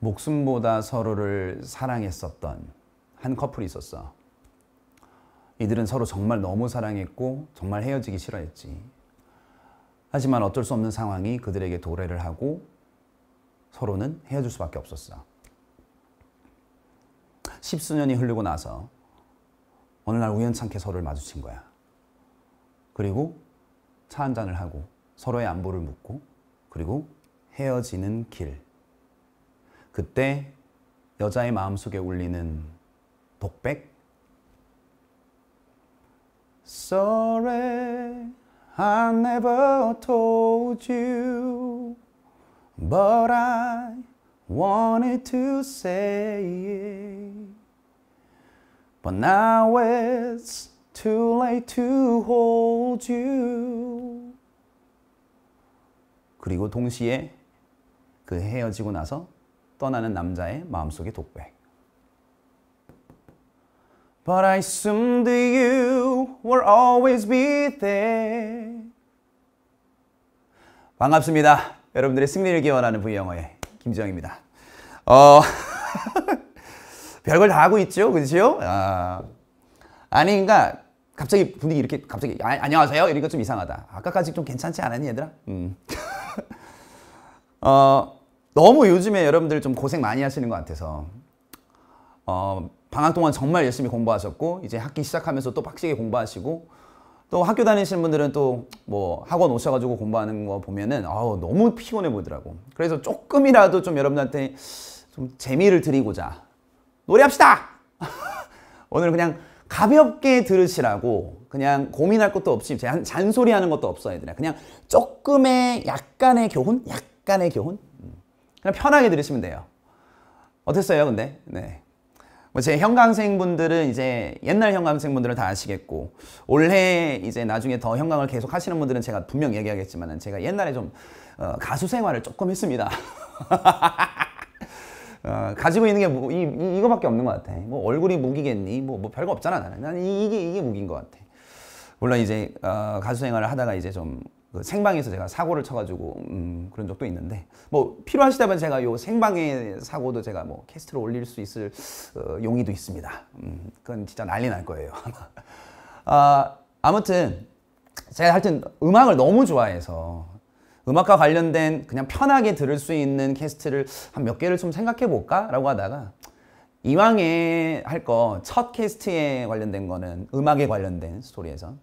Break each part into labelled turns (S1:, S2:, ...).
S1: 목숨보다 서로를 사랑했었던 한 커플이 있었어. 이들은 서로 정말 너무 사랑했고 정말 헤어지기 싫어했지. 하지만 어쩔 수 없는 상황이 그들에게 도래를 하고 서로는 헤어질 수밖에 없었어. 십수년이 흐르고 나서 어느 날 우연찮게 서로를 마주친 거야. 그리고 차 한잔을 하고 서로의 안부를 묻고 그리고 헤어지는 길 그때 여자의 마음속에 울리는 독백 Sorry,
S2: I never told you But I wanted to say it But now it's too late to hold you
S1: 그리고 동시에 그 헤어지고 나서 떠나는 남자의 마음속의 독백.
S2: But I assumed you will always be there.
S1: 반갑습니다. 여러분들의 승리를 기원하는 V영어의 김지영입니다. 어, 별걸 다 하고 있죠? 그죠? 아, 아니, 그러니까 갑자기 분위기 이렇게 갑자기 아, 안녕하세요? 이러니좀 이상하다. 아까까지 좀 괜찮지 않았니, 얘들아? 음. 어, 너무 요즘에 여러분들 좀 고생 많이 하시는 것 같아서 어, 방학 동안 정말 열심히 공부하셨고 이제 학기 시작하면서 또 빡시게 공부하시고 또 학교 다니시는 분들은 또 뭐 학원 오셔가지고 공부하는 거 보면은 아우 너무 피곤해 보이더라고 그래서 조금이라도 좀 여러분한테 좀 재미를 드리고자 노래합시다! 오늘 그냥 가볍게 들으시라고 그냥 고민할 것도 없이 잔, 소리하는 것도 없어야 되나 그냥 조금의 약간의 교훈? 약간의 교훈? 그냥 편하게 들으시면 돼요. 어땠어요, 근데? 네. 뭐제 형광생분들은 이제 옛날 형광생분들은 다 아시겠고 올해 이제 나중에 더 형광을 계속 하시는 분들은 제가 분명 얘기하겠지만 제가 옛날에 좀 어, 가수 생활을 조금 했습니다. 어, 가지고 있는 게 뭐, 이, 이, 거밖에 없는 것 같아. 뭐 얼굴이 무기겠니? 뭐, 뭐 별거 없잖아 나는. 난 이, 게 이게 무기인 것 같아. 물론 이제 어, 가수 생활을 하다가 이제 좀그 생방에서 제가 사고를 쳐가지고 음, 그런 적도 있는데 뭐 필요하시다면 제가 요 생방의 사고도 제가 뭐 캐스트로 올릴 수 있을 어, 용의도 있습니다. 음, 그건 진짜 난리 날 거예요. 아, 아무튼 제가 하여튼 음악을 너무 좋아해서 음악과 관련된 그냥 편하게 들을 수 있는 캐스트를 한 몇 개를 좀 생각해 볼까? 라고 하다가 이왕에 할 거 첫 캐스트에 관련된 거는 음악에 관련된 스토리에서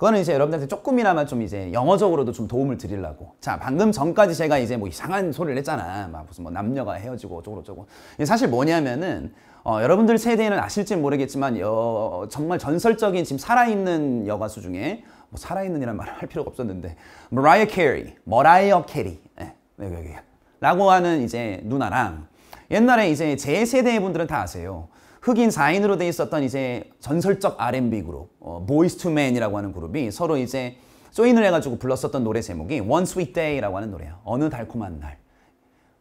S1: 그거는 이제 여러분들한테 조금이나마 좀 이제 영어적으로도 좀 도움을 드리려고 자 방금 전까지 제가 이제 뭐 이상한 소리를 했잖아 막 무슨 뭐 남녀가 헤어지고 어쩌고 저쩌고 사실 뭐냐면은 어, 여러분들 세대는 에 아실지 모르겠지만 여, 정말 전설적인 지금 살아있는 여가수 중에 뭐 살아있는 이란 말을 할 필요가 없었는데 머라이어 캐리 머라이어 캐리 예, 여기 네, 여기 네, 네. 라고 하는 이제 누나랑 옛날에 이제 제 세대 분들은 다 아세요 흑인 4인으로 돼 있었던 이제 전설적 R&B 그룹 어, 보이스 투맨이라고 하는 그룹이 서로 이제 조인을 해가지고 불렀었던 노래 제목이 One Sweet Day라고 하는 노래야 어느 달콤한 날.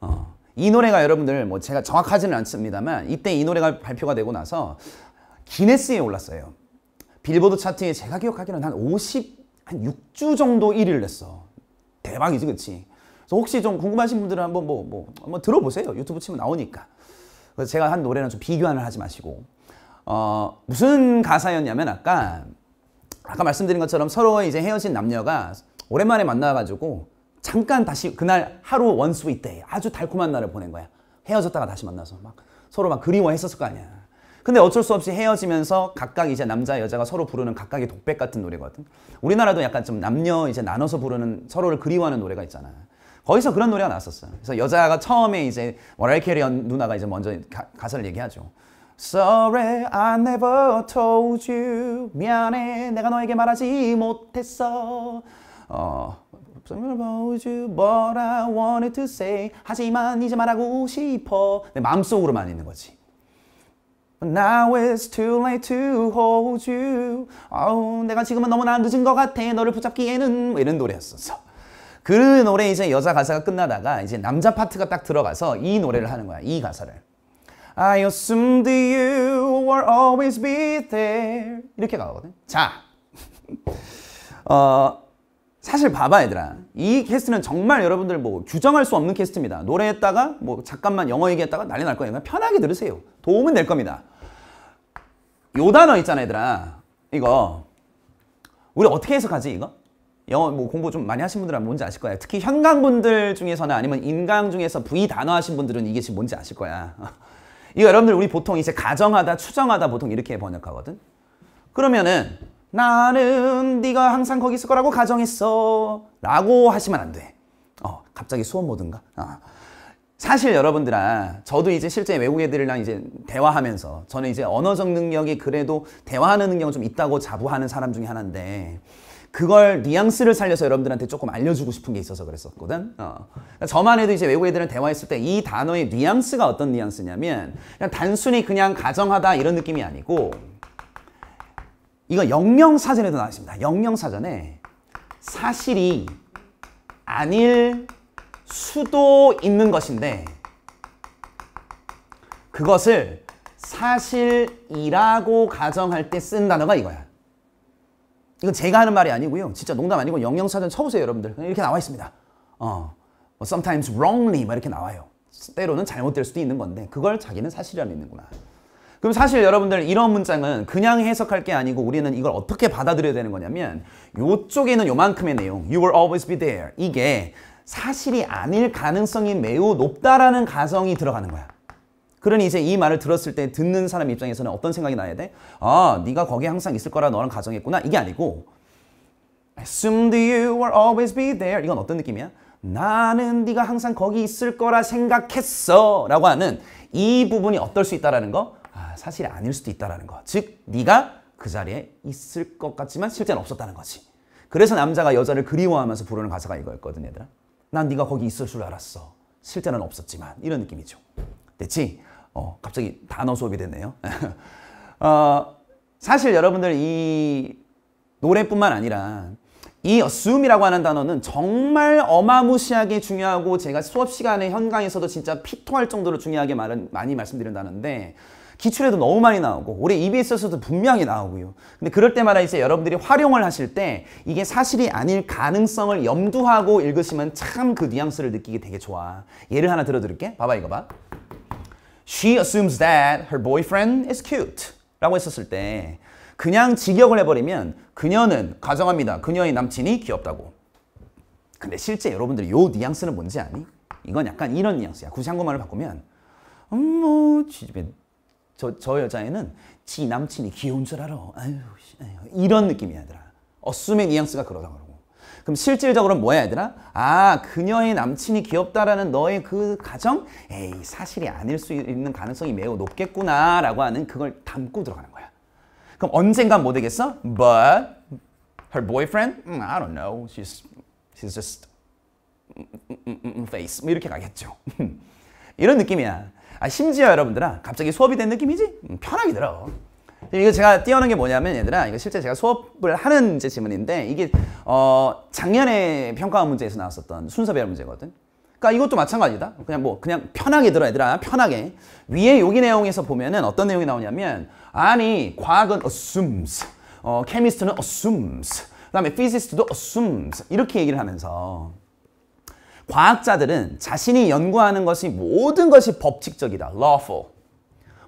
S1: 어, 이 노래가 여러분들 뭐 제가 정확하지는 않습니다만 이때 이 노래가 발표가 되고 나서 기네스에 올랐어요. 빌보드 차트에 제가 기억하기로는 한 50, 한 6주 정도 1위를 냈어. 대박이지, 그치? 그래서 혹시 좀 궁금하신 분들은 한번 뭐, 뭐, 한번 들어보세요. 유튜브 치면 나오니까. 그래서 제가 한 노래는 좀 비교안을 하지 마시고 어, 무슨 가사였냐면 아까 아까 말씀드린 것처럼 서로 이제 헤어진 남녀가 오랜만에 만나가지고 잠깐 다시 그날 하루 원수 이때 아주 달콤한 날을 보낸 거야. 헤어졌다가 다시 만나서 막 서로 막 그리워했었을 거 아니야. 근데 어쩔 수 없이 헤어지면서 각각 이제 남자 여자가 서로 부르는 각각의 독백 같은 노래거든. 우리나라도 약간 좀 남녀 이제 나눠서 부르는 서로를 그리워하는 노래가 있잖아. 거기서 그런 노래가 나왔었어요. 그래서 여자가 처음에 이제 머라 캐리 누나가 이제 먼저 가, 사를 얘기하죠. Sorry, I
S2: never told you. 미안해, 내가 너에게 말하지
S1: 못했어.
S2: 어, about you, but I wanted to say. 하지만 이제 말하고 싶어.
S1: 내 마음속으로만 있는 거지.
S2: Now it's
S1: too late to hold you. 아우, 내가 지금은 너무나 늦은 것 같아. 너를 붙잡기에는 뭐 이런 노래였었어. 그 노래 이제 여자 가사가 끝나다가 이제 남자 파트가 딱 들어가서 이 노래를 하는 거야. 이 가사를.
S2: I assumed you will always be there. 이렇게 가거든.
S1: 자. 어, 사실 봐봐 얘들아. 이 캐스트는 정말 여러분들 뭐 규정할 수 없는 캐스트입니다. 노래했다가 뭐 잠깐만 영어 얘기했다가 난리 날 거예요. 편하게 들으세요. 도움은 될 겁니다. 요 단어 있잖아 얘들아. 이거. 우리 어떻게 해석하지 이거? 영어 뭐 공부 좀 많이 하신 분들은 뭔지 아실 거야. 특히 현강분들 중에서나 아니면 인강 중에서 V 단어 하신 분들은 이게 지금 뭔지 아실 거야. 이거 여러분들 우리 보통 이제 가정하다, 추정하다 보통 이렇게 번역하거든. 그러면은 나는 네가 항상 거기 있을 거라고 가정했어 라고 하시면 안 돼. 어, 갑자기 수업 모든가? 아. 어. 사실 여러분들아 저도 이제 실제 외국 애들이랑 이제 대화하면서 저는 이제 언어적 능력이 그래도 대화하는 능력은 좀 있다고 자부하는 사람 중에 하나인데 그걸 뉘앙스를 살려서 여러분들한테 조금 알려주고 싶은 게 있어서 그랬었거든. 어. 그러니까 저만 해도 이제 외국 애들은 대화했을 때 이 단어의 뉘앙스가 어떤 뉘앙스냐면 그냥 단순히 그냥 가정하다 이런 느낌이 아니고 이거 영영사전에도나왔습니다영영사전에 사실이 아닐 수도 있는 것인데 그것을 사실이라고 가정할 때 쓴 단어가 이거야. 이건 제가 하는 말이 아니고요. 진짜 농담 아니고 영영사전 쳐보세요, 여러분들. 이렇게 나와 있습니다. 어, 뭐 sometimes wrongly 막 이렇게 나와요. 때로는 잘못될 수도 있는 건데 그걸 자기는 사실이라고 믿는구나. 그럼 사실 여러분들 이런 문장은 그냥 해석할 게 아니고 우리는 이걸 어떻게 받아들여야 되는 거냐면 요쪽에 는 요만큼의 내용 You will always be there 이게 사실이 아닐 가능성이 매우 높다라는 가정이 들어가는 거야. 그러니 이제 이 말을 들었을 때 듣는 사람 입장에서는 어떤 생각이 나야 돼? 아, 네가 거기 항상 있을 거라 너랑 가정했구나. 이게 아니고 assumed you will always be there. 이건 어떤 느낌이야? 나는 네가 항상 거기 있을 거라 생각했어. 라고 하는 이 부분이 어떨 수 있다라는 거? 아, 사실 아닐 수도 있다라는 거. 즉, 네가 그 자리에 있을 것 같지만 실제는 없었다는 거지. 그래서 남자가 여자를 그리워하면서 부르는 가사가 이거였거든, 얘들아. 난 네가 거기 있을 줄 알았어. 실제는 없었지만. 이런 느낌이죠. 됐지? 어, 갑자기 단어 수업이 됐네요. 어, 사실 여러분들 이 노래뿐만 아니라 이 assume이라고 하는 단어는 정말 어마무시하게 중요하고 제가 수업 시간에 현강에서도 진짜 피토할 정도로 중요하게 말은 많이 말씀드린다는데 기출에도 너무 많이 나오고 올해 EBS에서도 분명히 나오고요. 근데 그럴 때마다 이제 여러분들이 활용을 하실 때 이게 사실이 아닐 가능성을 염두하고 읽으시면 참 그 뉘앙스를 느끼기 되게 좋아. 예를 하나 들어드릴게. 봐봐 이거 봐. She assumes that her boyfriend is cute 라고 했었을 때 그냥 직역을 해버리면 그녀는 가정합니다. 그녀의 남친이 귀엽다고. 근데 실제 여러분들요 뉘앙스는 뭔지 아니? 이건 약간 이런 뉘앙스야. 굳이 한국말을 바꾸면
S2: 음, 뭐
S1: 집에 저, 저 여자애는 지 남친이 귀여운 줄 알아. 아유, 아유 이런 느낌이야, 얘들 어스의 뉘앙스가 그러다 그러고. 그럼 실질적으로뭐 해야 되나? 아, 그녀의 남친이 귀엽다라는 너의 그 가정? 에이, 사실이 아닐 수 있는 가능성이 매우 높겠구나 라고 하는 그걸 담고 들어가는 거야. 그럼 언젠간 뭐 되겠어? But her boyfriend? 음, I don't know. She's, she's just face. 뭐 이렇게 가겠죠. 이런 느낌이야. 아, 심지어 여러분들아, 갑자기 수업이 된 느낌이지? 음, 편하게 들어. 이거 제가 띄어놓은 게 뭐냐면 얘들아 이거 실제 제가 수업을 하는 이제 지문인데 이게 어 작년에 평가원 문제에서 나왔었던 순서별 문제거든. 그러니까 이것도 마찬가지다. 그냥 뭐 그냥 편하게 들어 얘들아 편하게 위에 여기 내용에서 보면은 어떤 내용이 나오냐면 아니 과학은 assumes, 어 케미스트는 assumes, 그다음에 physicist도 assumes 이렇게 얘기를 하면서 과학자들은 자신이 연구하는 것이 모든 것이 법칙적이다. lawful.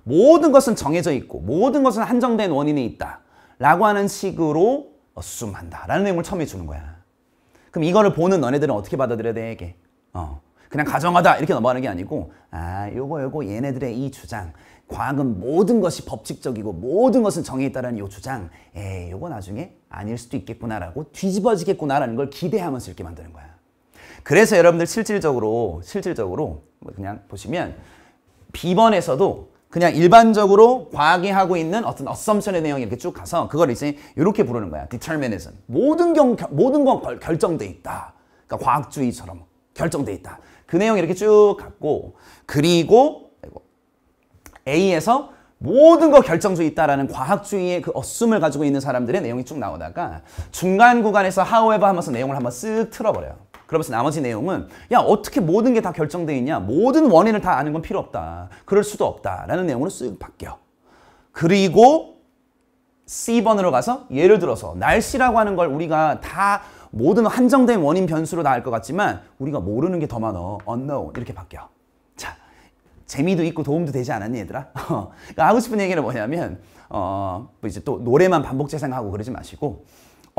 S1: 모든 것은 정해져 있고 모든 것은 한정된 원인이 있다 라고 하는 식으로 어수한다 라는 내용을 처음에 주는 거야 그럼 이거를 보는 너네들은 어떻게 받아들여야 돼 이게 어. 그냥 가정하다 이렇게 넘어가는 게 아니고 아 요거 요거 얘네들의 이 주장 과학은 모든 것이 법칙적이고 모든 것은 정해 있다라는 요 주장 에 요거 나중에 아닐 수도 있겠구나라고 뒤집어지겠구나라는 걸 기대하면서 이렇게 만드는 거야 그래서 여러분들 실질적으로 실질적으로 뭐 그냥 보시면 비번에서도 그냥 일반적으로 과학이 하고 있는 어떤 어썸션의 내용이 이렇게 쭉 가서 그걸 이제 이렇게 부르는 거야. determinism. 모든 경 모든 건 결정돼 있다. 그러니까 과학주의처럼 결정돼 있다. 그 내용 이렇게 쭉 갖고 그리고 A에서 모든 거 결정주의 있다라는 과학주의의 그 어쏨을 가지고 있는 사람들의 내용이 쭉 나오다가 중간 구간에서 however 하면서 내용을 한번 쓱 틀어버려요. 그러면서 나머지 내용은 야 어떻게 모든 게 다 결정돼 있냐 모든 원인을 다 아는 건 필요 없다 그럴 수도 없다 라는 내용으로 쓱 바뀌어 그리고 C번으로 가서 예를 들어서 날씨라고 하는 걸 우리가 다 모든 한정된 원인 변수로 다 알 것 같지만 우리가 모르는 게 더 많어 unknown 이렇게 바뀌어 자 재미도 있고 도움도 되지 않았니 얘들아? 어, 그러니까 하고 싶은 얘기는 뭐냐면 어, 뭐 이제 또 노래만 반복 재생하고 그러지 마시고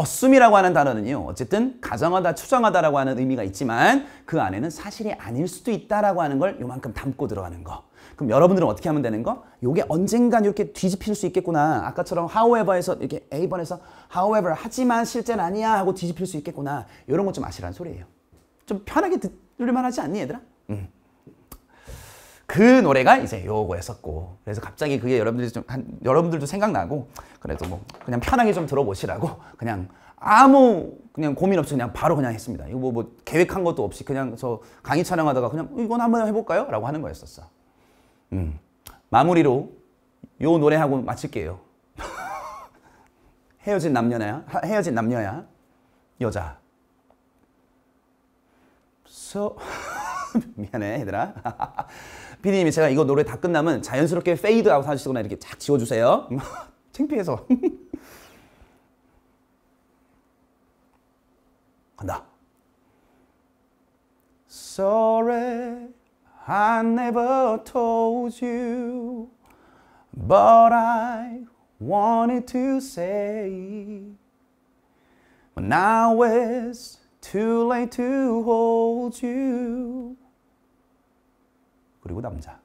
S1: 어숨이라고 하는 단어는요. 어쨌든 가정하다, 추정하다라고 하는 의미가 있지만 그 안에는 사실이 아닐 수도 있다라고 하는 걸 요만큼 담고 들어가는 거. 그럼 여러분들은 어떻게 하면 되는 거? 요게 언젠간 이렇게 뒤집힐 수 있겠구나. 아까처럼 however에서 이렇게 A번에서 however 하지만 실제는 아니야 하고 뒤집힐 수 있겠구나. 요런것 좀 아시라는 소리예요. 좀 편하게 들을만 하지 않니 얘들아? 음. 그 노래가 이제 요거였었고 그래서 갑자기 그게 여러분들이 좀 한, 여러분들도 생각나고 그래도 뭐 그냥 편하게 좀 들어보시라고 그냥 아무 그냥 고민 없이 그냥 바로 그냥 했습니다. 이거 뭐, 뭐 계획한 것도 없이 그냥 저 강의 촬영하다가 그냥 이건 한번 해볼까요? 라고 하는 거였었어. 음. 마무리로 요 노래하고 마칠게요. 헤어진 남녀야, 헤어진 남녀야, 여자. s 미안해 얘들아. 피디님이 제가 이거 노래 다 끝나면 자연스럽게 페이드아웃 하시거나 이렇게 착 지워주세요. 창피해서.
S2: 간다. Sorry, I never told you, but I wanted to say. But now it's too late to hold you. 그리고 남자.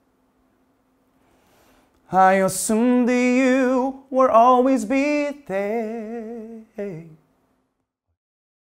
S2: I assumed that you will always be there.